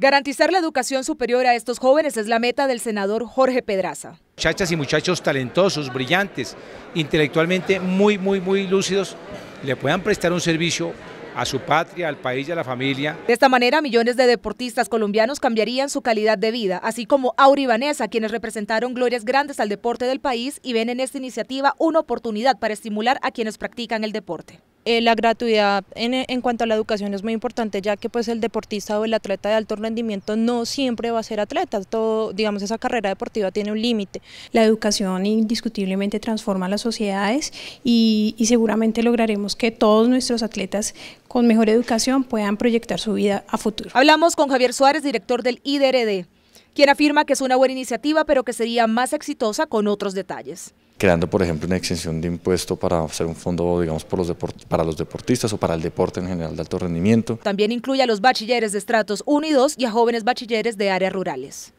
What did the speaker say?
Garantizar la educación superior a estos jóvenes es la meta del senador Jorge Pedraza. Muchachas y muchachos talentosos, brillantes, intelectualmente muy, muy, muy lúcidos, le puedan prestar un servicio a su patria, al país y a la familia. De esta manera, millones de deportistas colombianos cambiarían su calidad de vida, así como Auri Vanessa, quienes representaron glorias grandes al deporte del país y ven en esta iniciativa una oportunidad para estimular a quienes practican el deporte. Eh, la gratuidad en, cuanto a la educación es muy importante, ya que pues el deportista o el atleta de alto rendimiento no siempre va a ser atleta, todo, digamos, esa carrera deportiva tiene un límite. La educación indiscutiblemente transforma las sociedades y, y seguramente lograremos que todos nuestros atletas con mejor educación puedan proyectar su vida a futuro. Hablamos con Javier Suárez, director del IDRD quien afirma que es una buena iniciativa, pero que sería más exitosa con otros detalles creando, por ejemplo, una exención de impuesto para hacer un fondo, digamos, por los para los deportistas o para el deporte en general de alto rendimiento. También incluye a los bachilleres de estratos 1 y 2 y a jóvenes bachilleres de áreas rurales.